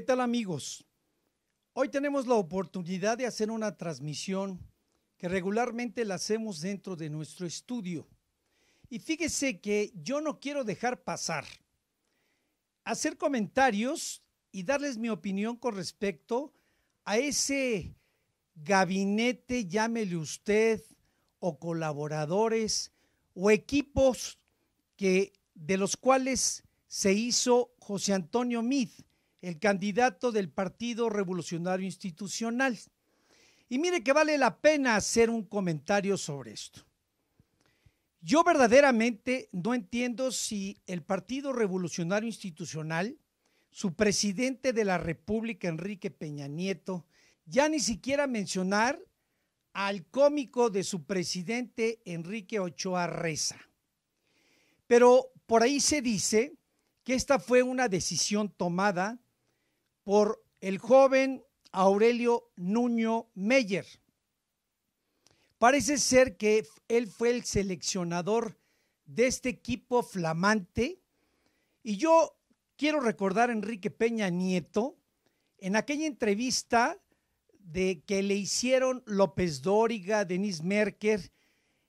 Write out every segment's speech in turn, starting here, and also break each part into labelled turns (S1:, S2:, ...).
S1: ¿Qué tal amigos? Hoy tenemos la oportunidad de hacer una transmisión que regularmente la hacemos dentro de nuestro estudio. Y fíjese que yo no quiero dejar pasar hacer comentarios y darles mi opinión con respecto a ese gabinete, llámele usted, o colaboradores, o equipos que, de los cuales se hizo José Antonio Mid el candidato del Partido Revolucionario Institucional. Y mire que vale la pena hacer un comentario sobre esto. Yo verdaderamente no entiendo si el Partido Revolucionario Institucional, su presidente de la República, Enrique Peña Nieto, ya ni siquiera mencionar al cómico de su presidente, Enrique Ochoa Reza. Pero por ahí se dice que esta fue una decisión tomada por el joven Aurelio Nuño Meyer. Parece ser que él fue el seleccionador de este equipo flamante y yo quiero recordar a Enrique Peña Nieto en aquella entrevista de que le hicieron López Dóriga, Denis Merker,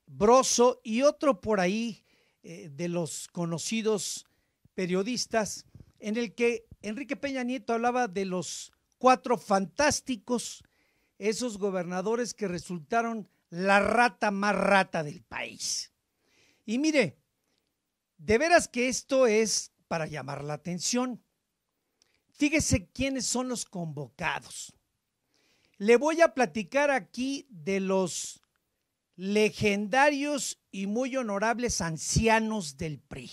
S1: Broso y otro por ahí eh, de los conocidos periodistas en el que Enrique Peña Nieto hablaba de los cuatro fantásticos, esos gobernadores que resultaron la rata más rata del país. Y mire, de veras que esto es para llamar la atención. Fíjese quiénes son los convocados. Le voy a platicar aquí de los legendarios y muy honorables ancianos del PRI.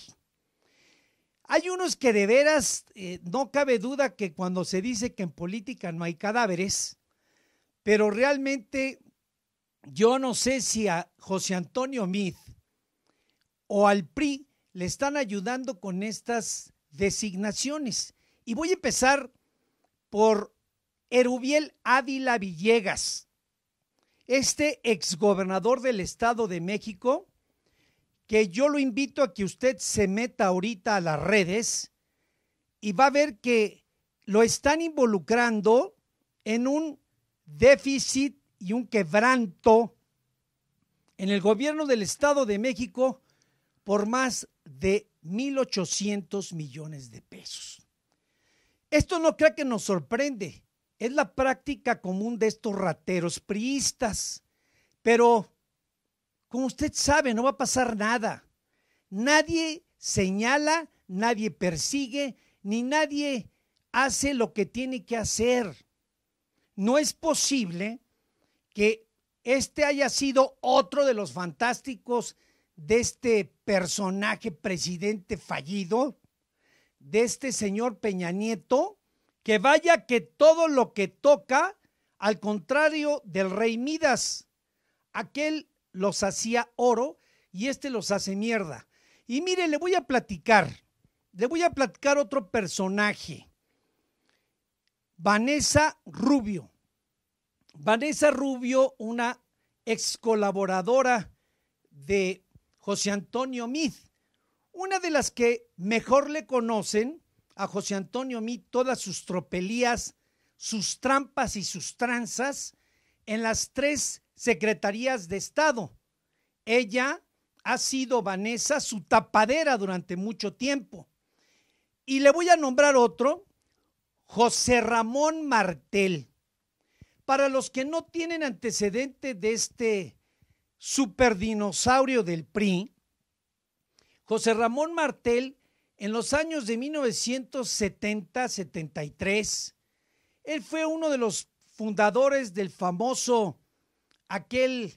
S1: Hay unos que de veras, eh, no cabe duda que cuando se dice que en política no hay cadáveres, pero realmente yo no sé si a José Antonio Mid o al PRI le están ayudando con estas designaciones. Y voy a empezar por Erubiel Ávila Villegas, este exgobernador del Estado de México, que yo lo invito a que usted se meta ahorita a las redes y va a ver que lo están involucrando en un déficit y un quebranto en el gobierno del Estado de México por más de 1.800 millones de pesos. Esto no creo que nos sorprende, es la práctica común de estos rateros priistas, pero como usted sabe, no va a pasar nada. Nadie señala, nadie persigue, ni nadie hace lo que tiene que hacer. No es posible que este haya sido otro de los fantásticos de este personaje presidente fallido, de este señor Peña Nieto, que vaya que todo lo que toca, al contrario del rey Midas, aquel los hacía oro y este los hace mierda. Y mire, le voy a platicar, le voy a platicar otro personaje, Vanessa Rubio. Vanessa Rubio, una ex colaboradora de José Antonio Mid, una de las que mejor le conocen a José Antonio Mid todas sus tropelías, sus trampas y sus tranzas en las tres secretarías de Estado. Ella ha sido Vanessa su tapadera durante mucho tiempo. Y le voy a nombrar otro, José Ramón Martel. Para los que no tienen antecedente de este super dinosaurio del PRI, José Ramón Martel en los años de 1970-73, él fue uno de los fundadores del famoso aquel,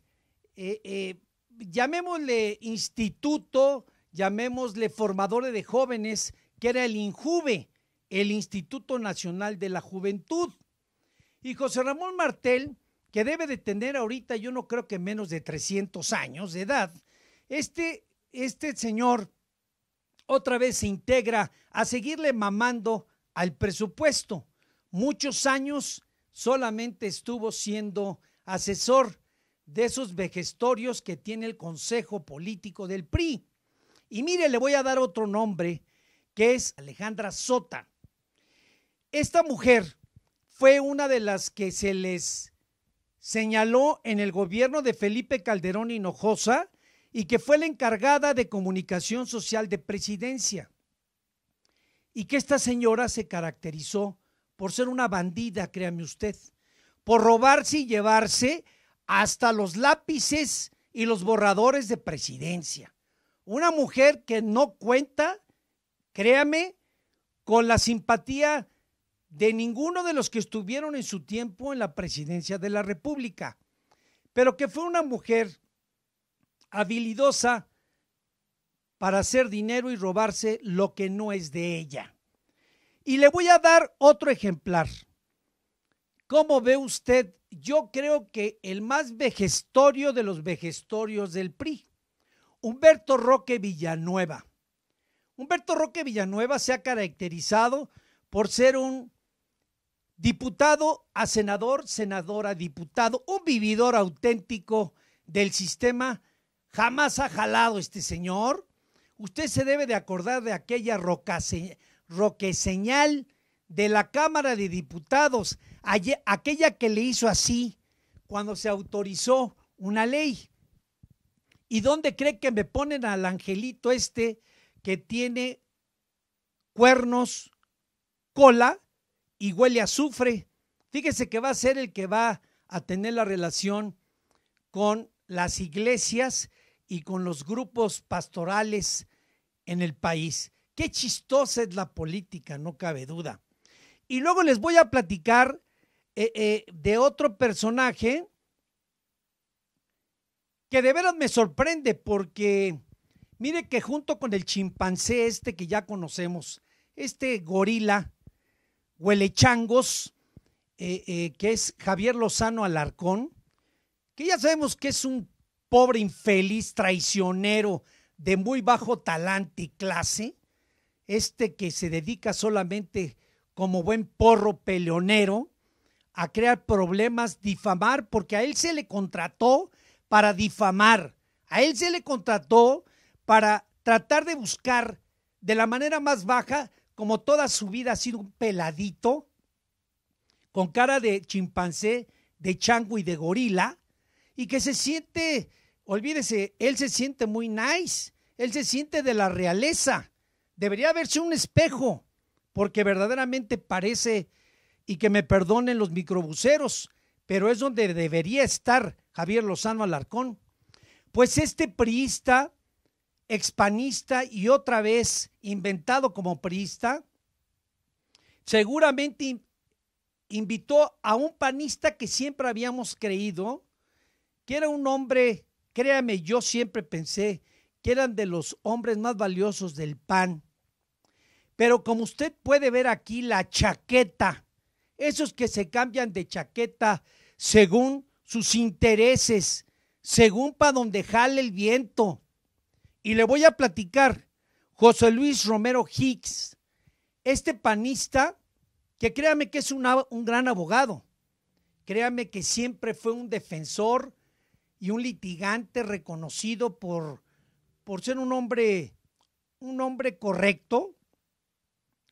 S1: eh, eh, llamémosle instituto, llamémosle formador de jóvenes, que era el INJUVE, el Instituto Nacional de la Juventud. Y José Ramón Martel, que debe de tener ahorita, yo no creo que menos de 300 años de edad, este, este señor otra vez se integra a seguirle mamando al presupuesto. Muchos años solamente estuvo siendo asesor de esos vejestorios que tiene el Consejo Político del PRI. Y mire, le voy a dar otro nombre, que es Alejandra Sota. Esta mujer fue una de las que se les señaló en el gobierno de Felipe Calderón Hinojosa y que fue la encargada de comunicación social de presidencia. Y que esta señora se caracterizó por ser una bandida, créame usted, por robarse y llevarse hasta los lápices y los borradores de presidencia. Una mujer que no cuenta, créame, con la simpatía de ninguno de los que estuvieron en su tiempo en la presidencia de la República, pero que fue una mujer habilidosa para hacer dinero y robarse lo que no es de ella. Y le voy a dar otro ejemplar. ¿Cómo ve usted? Yo creo que el más vejestorio de los vejestorios del PRI, Humberto Roque Villanueva. Humberto Roque Villanueva se ha caracterizado por ser un diputado a senador, senadora, diputado, un vividor auténtico del sistema. Jamás ha jalado este señor. Usted se debe de acordar de aquella roca, roque señal de la Cámara de Diputados aquella que le hizo así cuando se autorizó una ley. ¿Y dónde cree que me ponen al angelito este que tiene cuernos, cola y huele a azufre? Fíjese que va a ser el que va a tener la relación con las iglesias y con los grupos pastorales en el país. Qué chistosa es la política, no cabe duda. Y luego les voy a platicar eh, eh, de otro personaje que de veras me sorprende porque mire que junto con el chimpancé este que ya conocemos, este gorila, huele changos, eh, que es Javier Lozano Alarcón, que ya sabemos que es un pobre infeliz, traicionero, de muy bajo talante y clase, este que se dedica solamente como buen porro peleonero a crear problemas, difamar, porque a él se le contrató para difamar, a él se le contrató para tratar de buscar de la manera más baja, como toda su vida ha sido un peladito, con cara de chimpancé, de chango y de gorila, y que se siente, olvídese, él se siente muy nice, él se siente de la realeza, debería verse un espejo, porque verdaderamente parece y que me perdonen los microbuceros pero es donde debería estar Javier Lozano Alarcón. Pues este priista, expanista y otra vez inventado como priista, seguramente invitó a un panista que siempre habíamos creído, que era un hombre, créame, yo siempre pensé que eran de los hombres más valiosos del PAN. Pero como usted puede ver aquí, la chaqueta esos que se cambian de chaqueta según sus intereses, según para donde jale el viento. Y le voy a platicar, José Luis Romero Hicks, este panista, que créame que es un gran abogado, créame que siempre fue un defensor y un litigante reconocido por, por ser un hombre, un hombre correcto,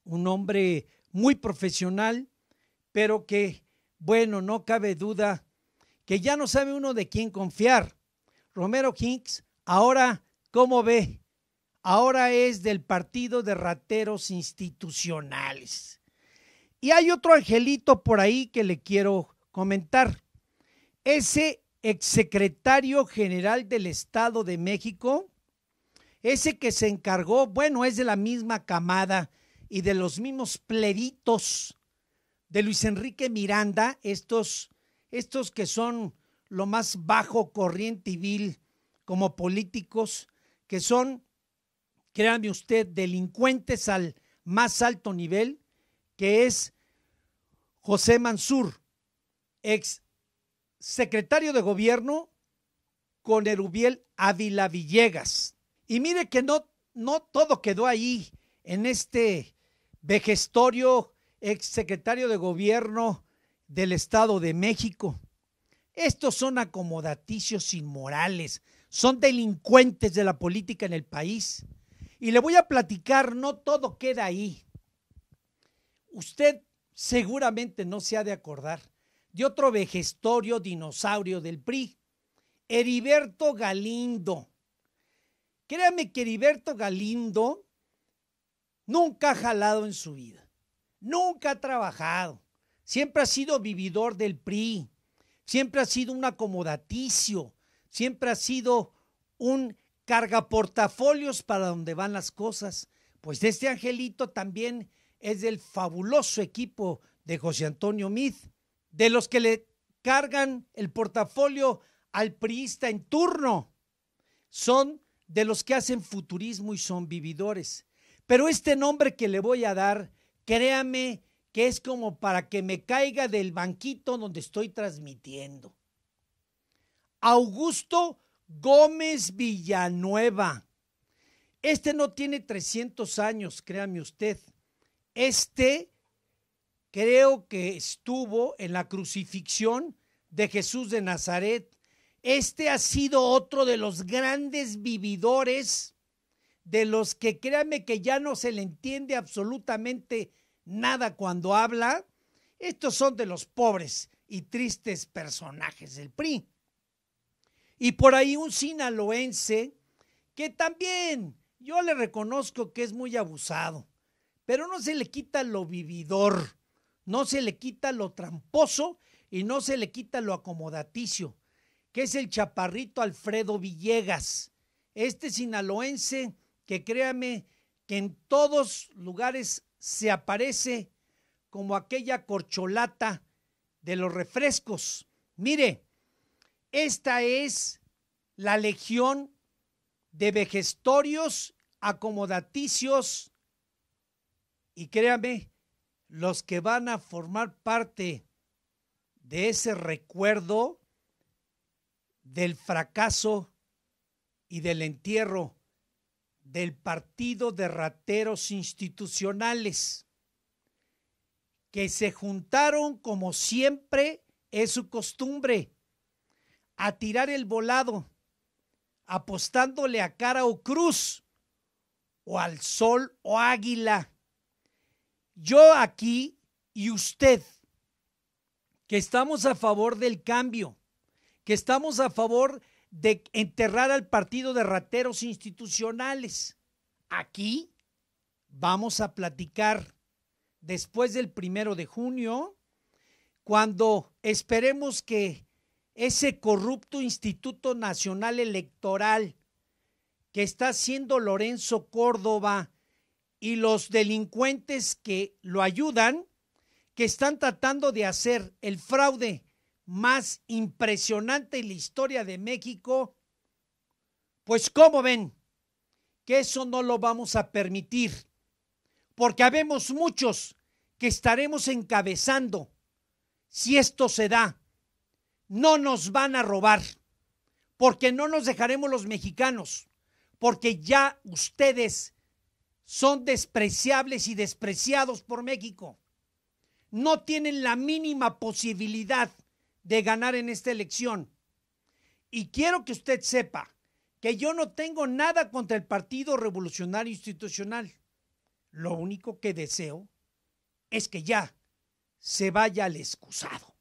S1: un hombre muy profesional, pero que, bueno, no cabe duda que ya no sabe uno de quién confiar. Romero Hinks, ahora, ¿cómo ve? Ahora es del partido de rateros institucionales. Y hay otro angelito por ahí que le quiero comentar. Ese exsecretario general del Estado de México, ese que se encargó, bueno, es de la misma camada y de los mismos pleritos de Luis Enrique Miranda, estos, estos que son lo más bajo, corriente y vil como políticos, que son, créame usted, delincuentes al más alto nivel, que es José Mansur, ex secretario de gobierno con Erubiel Ávila Villegas. Y mire que no, no todo quedó ahí en este vejestorio secretario de gobierno del Estado de México. Estos son acomodaticios inmorales, son delincuentes de la política en el país. Y le voy a platicar, no todo queda ahí. Usted seguramente no se ha de acordar de otro vejestorio dinosaurio del PRI, Heriberto Galindo. Créame que Heriberto Galindo nunca ha jalado en su vida. Nunca ha trabajado. Siempre ha sido vividor del PRI. Siempre ha sido un acomodaticio. Siempre ha sido un cargaportafolios para donde van las cosas. Pues este angelito también es del fabuloso equipo de José Antonio Mid, de los que le cargan el portafolio al priista en turno. Son de los que hacen futurismo y son vividores. Pero este nombre que le voy a dar créame que es como para que me caiga del banquito donde estoy transmitiendo. Augusto Gómez Villanueva. Este no tiene 300 años, créame usted. Este creo que estuvo en la crucifixión de Jesús de Nazaret. Este ha sido otro de los grandes vividores de los que créame que ya no se le entiende absolutamente nada cuando habla, estos son de los pobres y tristes personajes del PRI. Y por ahí un sinaloense que también yo le reconozco que es muy abusado, pero no se le quita lo vividor, no se le quita lo tramposo y no se le quita lo acomodaticio, que es el chaparrito Alfredo Villegas. Este sinaloense que créame que en todos lugares se aparece como aquella corcholata de los refrescos. Mire, esta es la legión de vejestorios, acomodaticios y créame, los que van a formar parte de ese recuerdo del fracaso y del entierro del partido de rateros institucionales, que se juntaron como siempre es su costumbre, a tirar el volado, apostándole a cara o cruz, o al sol o águila. Yo aquí y usted, que estamos a favor del cambio, que estamos a favor de enterrar al partido de rateros institucionales. Aquí vamos a platicar después del primero de junio, cuando esperemos que ese corrupto Instituto Nacional Electoral que está haciendo Lorenzo Córdoba y los delincuentes que lo ayudan, que están tratando de hacer el fraude más impresionante en la historia de México, pues como ven, que eso no lo vamos a permitir, porque habemos muchos que estaremos encabezando si esto se da. No nos van a robar, porque no nos dejaremos los mexicanos, porque ya ustedes son despreciables y despreciados por México. No tienen la mínima posibilidad de ganar en esta elección. Y quiero que usted sepa que yo no tengo nada contra el Partido Revolucionario Institucional. Lo único que deseo es que ya se vaya al excusado.